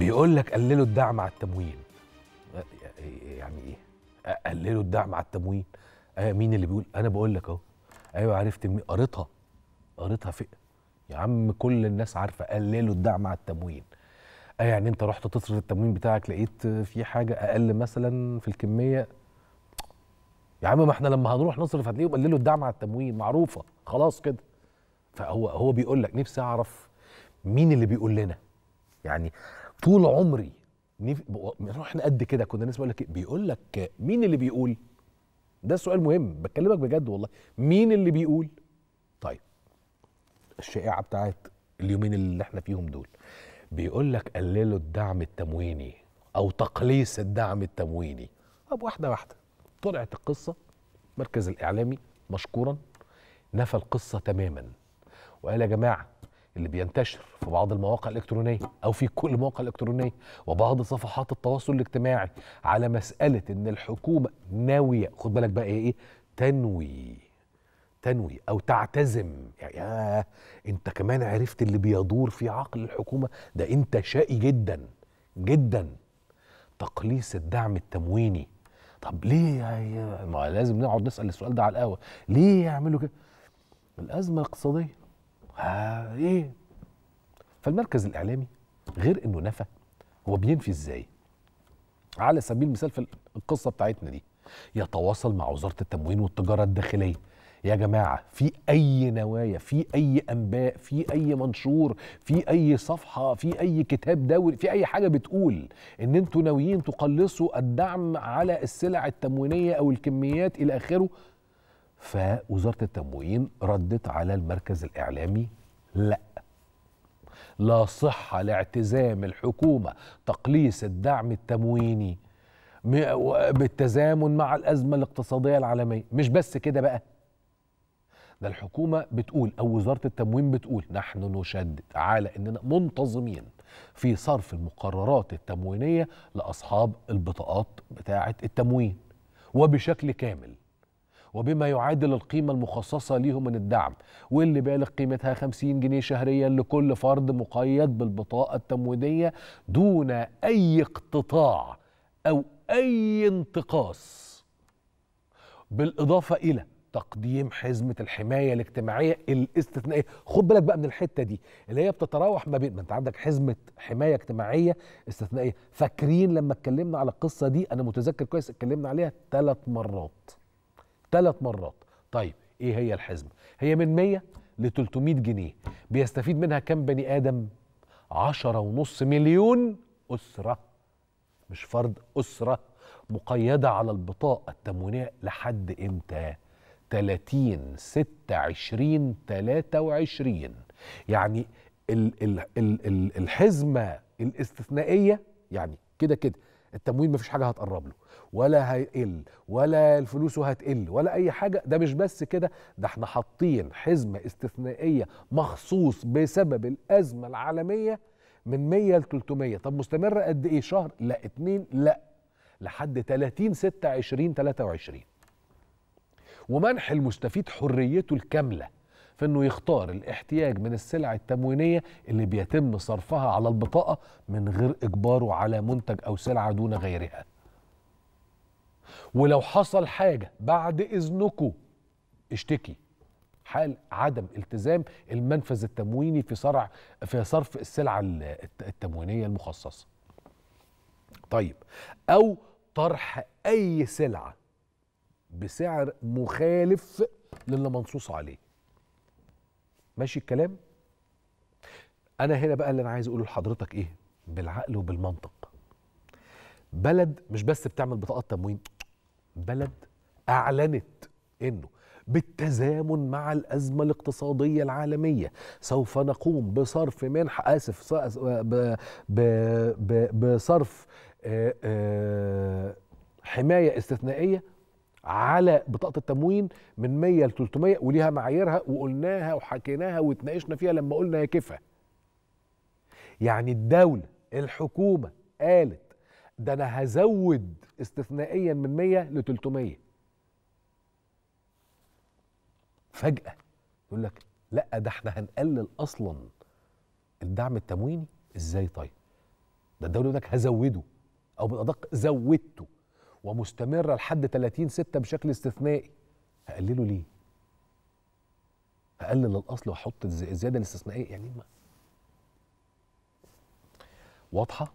بيقول لك قللوا الدعم على التموين أه، يعني ايه قللوا الدعم على التموين آه مين اللي بيقول انا بقول لك اهو ايوه عرفت مين قريتها قريتها في يا عم كل الناس عارفه قللوا الدعم على التموين آه يعني انت رحت تصرف التموين بتاعك لقيت في حاجه اقل مثلا في الكميه يا عم ما احنا لما هنروح نصرف هتلاقيهم قللوا الدعم على التموين معروفه خلاص كده فهو هو بيقول لك نفسي اعرف مين اللي بيقول لنا يعني طول عمري رحنا قد كده كنا الناس بيقول لك بيقول لك مين اللي بيقول ده سؤال مهم بكلمك بجد والله مين اللي بيقول طيب الشائعه بتاعت اليومين اللي احنا فيهم دول بيقول لك قللوا الدعم التمويني او تقليص الدعم التمويني طب واحده واحده طلعت القصه المركز الاعلامي مشكورا نفى القصه تماما وقال يا جماعه اللي بينتشر في بعض المواقع الإلكترونية أو في كل مواقع الإلكترونية وبعض صفحات التواصل الاجتماعي على مسألة إن الحكومة ناوية خد بالك بقى إيه, إيه، تنوي تنوي أو تعتزم يعني يا أنت كمان عرفت اللي بيدور في عقل الحكومة ده أنت شقي جدا جدا تقليص الدعم التمويني طب ليه ما لازم نقعد نسأل السؤال ده على القهوة ليه يعملوا كده الأزمة الاقتصادية آه ايه فالمركز الاعلامي غير انه نفى هو بينفي ازاي على سبيل المثال في القصه بتاعتنا دي يتواصل مع وزاره التموين والتجاره الداخليه يا جماعه في اي نوايا في اي انباء في اي منشور في اي صفحه في اي كتاب دوري في اي حاجه بتقول ان انتوا ناويين تقلصوا الدعم على السلع التموينيه او الكميات الى اخره فوزاره التموين ردت على المركز الاعلامي لا لا صحه لاعتزام الحكومه تقليص الدعم التمويني بالتزامن مع الازمه الاقتصاديه العالميه مش بس كده بقى ده الحكومه بتقول او وزاره التموين بتقول نحن نشدد على اننا منتظمين في صرف المقررات التموينيه لاصحاب البطاقات بتاعه التموين وبشكل كامل وبما يعادل القيمة المخصصة ليهم من الدعم واللي بالغ قيمتها 50 جنيه شهريا لكل فرد مقيد بالبطاقة التمويدية دون أي اقتطاع أو أي انتقاص بالإضافة إلى تقديم حزمة الحماية الاجتماعية الاستثنائية خد بالك بقى من الحتة دي اللي هي بتتراوح ما بين ما انت عندك حزمة حماية اجتماعية استثنائية فاكرين لما اتكلمنا على القصة دي انا متذكر كويس اتكلمنا عليها ثلاث مرات ثلاث مرات طيب ايه هي الحزمه هي من 100 ل 300 جنيه بيستفيد منها كام بني ادم عشرة ونص مليون أسرة مش فرد أسرة مقيدة على البطاقة التموينية لحد إمتى 30 26 23 يعني ال ال ال الحزمة الاستثنائية يعني كده كده ما مفيش حاجه هتقرب له ولا هيقل ولا فلوسه هتقل ولا اي حاجه ده مش بس كده ده احنا حاطين حزمه استثنائيه مخصوص بسبب الازمه العالميه من 100 ل 300 طب مستمره قد ايه شهر لا اتنين لا لحد 30 6 23 ومنح المستفيد حريته الكامله في انه يختار الاحتياج من السلع التموينيه اللي بيتم صرفها على البطاقه من غير اجباره على منتج او سلعه دون غيرها. ولو حصل حاجه بعد اذنكم اشتكي. حال عدم التزام المنفذ التمويني في صرع في صرف السلعه التموينيه المخصصه. طيب او طرح اي سلعه بسعر مخالف للي منصوص عليه. ماشي الكلام انا هنا بقى اللي انا عايز اقوله لحضرتك ايه بالعقل وبالمنطق بلد مش بس بتعمل بطاقه تموين بلد اعلنت انه بالتزامن مع الأزمة الاقتصادية العالمية سوف نقوم بصرف منح آسف بصرف حماية استثنائية على بطاقه التموين من 100 ل 300 وليها معاييرها وقلناها وحكيناها واتناقشنا فيها لما قلنا يا كفا يعني الدوله الحكومه قالت ده انا هزود استثنائيا من 100 ل 300 فجاه يقول لك لا ده احنا هنقلل اصلا الدعم التمويني ازاي طيب ده الدوله يقول لك هزوده او بالادق زودته ومستمره لحد 30 6 بشكل استثنائي هقلله ليه؟ هقلل الاصل واحط الزياده الاستثنائيه يعني ما واضحه؟